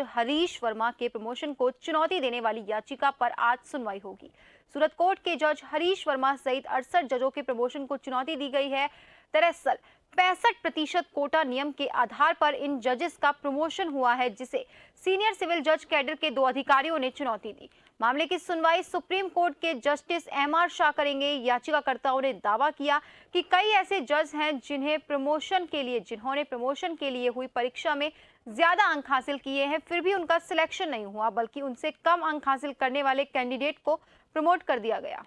हरीश वर्मा के प्रमोशन को चुनौती देने वाली याचिका पर आज सुनवाई होगी सूरत कोर्ट के जज हरीश वर्मा सहित अड़सठ जजों के प्रमोशन को चुनौती दी गई है दरअसल पैंसठ प्रतिशत कोटा नियम के आधार पर इन जजेस का प्रमोशन हुआ है जिसे सीनियर सिविल जज कैडर के दो अधिकारियों ने चुनौती दी मामले की सुनवाई सुप्रीम कोर्ट के जस्टिस एम आर शाह करेंगे याचिकाकर्ताओं ने दावा किया कि कई ऐसे जज हैं जिन्हें प्रमोशन के लिए जिन्होंने प्रमोशन के लिए हुई परीक्षा में ज्यादा अंक हासिल किए हैं फिर भी उनका सिलेक्शन नहीं हुआ बल्कि उनसे कम अंक हासिल करने वाले कैंडिडेट को प्रमोट कर दिया गया